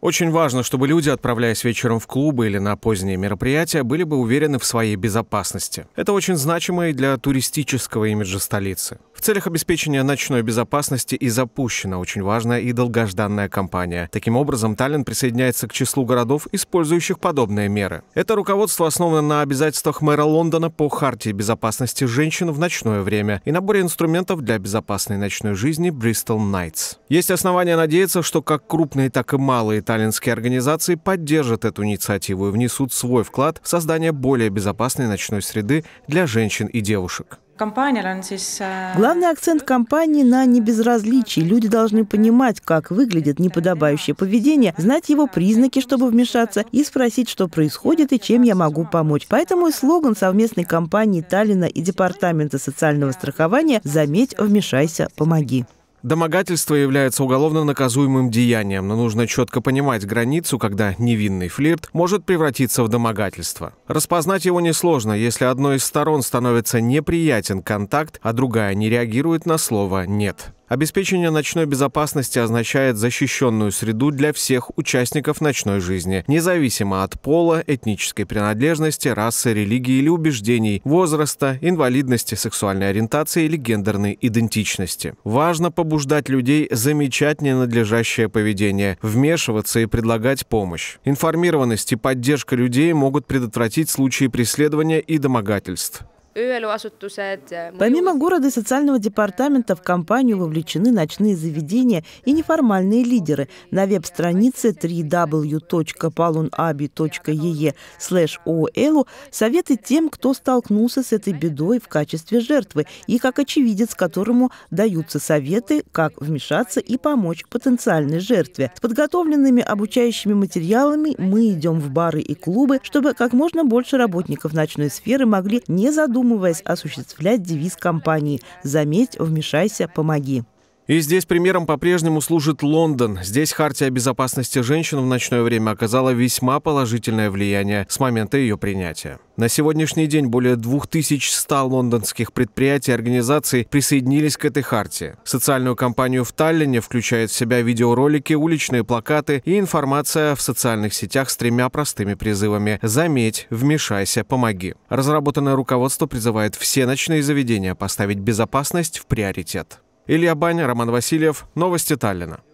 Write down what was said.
Очень важно, чтобы люди, отправляясь вечером в клубы или на поздние мероприятия, были бы уверены в своей безопасности. Это очень значимо и для туристического имиджа столицы. В целях обеспечения ночной безопасности и запущена очень важная и долгожданная кампания. Таким образом, Таллин присоединяется к числу городов, использующих подобные меры. Это руководство основано на обязательствах мэра Лондона по хартии безопасности женщин в ночное время и наборе инструментов для безопасной ночной жизни Bristol Nights. Есть основания надеяться, что как крупные, так и малые таллинские организации поддержат эту инициативу и внесут свой вклад в создание более безопасной ночной среды для женщин и девушек. Э, Главный акцент компании на небезразличии. Люди должны понимать, как выглядит неподобающее поведение, знать его признаки, чтобы вмешаться, и спросить, что происходит и чем я могу помочь. Поэтому и слоган совместной компании Таллина и Департамента социального страхования «Заметь, вмешайся, помоги». Домогательство является уголовно наказуемым деянием, но нужно четко понимать границу, когда невинный флирт может превратиться в домогательство. Распознать его несложно, если одной из сторон становится неприятен контакт, а другая не реагирует на слово «нет». Обеспечение ночной безопасности означает защищенную среду для всех участников ночной жизни, независимо от пола, этнической принадлежности, расы, религии или убеждений, возраста, инвалидности, сексуальной ориентации или гендерной идентичности. Важно побуждать людей замечать ненадлежащее поведение, вмешиваться и предлагать помощь. Информированность и поддержка людей могут предотвратить случаи преследования и домогательств. Äh, Помимо города и социального департамента в компанию вовлечены ночные заведения и неформальные лидеры. На веб-странице www.palunabi.ee слэш e советы тем, кто столкнулся с этой бедой в качестве жертвы и как очевидец, которому даются советы, как вмешаться и помочь потенциальной жертве. С подготовленными обучающими материалами мы идем в бары и клубы, чтобы как можно больше работников ночной сферы могли не задумываться задумываясь осуществлять девиз компании «Заметь, вмешайся, помоги». И здесь примером по-прежнему служит Лондон. Здесь хартия безопасности женщин в ночное время оказала весьма положительное влияние с момента ее принятия. На сегодняшний день более 2100 лондонских предприятий и организаций присоединились к этой хартии. Социальную кампанию в Таллине включает в себя видеоролики, уличные плакаты и информация в социальных сетях с тремя простыми призывами «Заметь», «Вмешайся», «Помоги». Разработанное руководство призывает все ночные заведения поставить безопасность в приоритет. Илья Баня, Роман Васильев. Новости Таллина.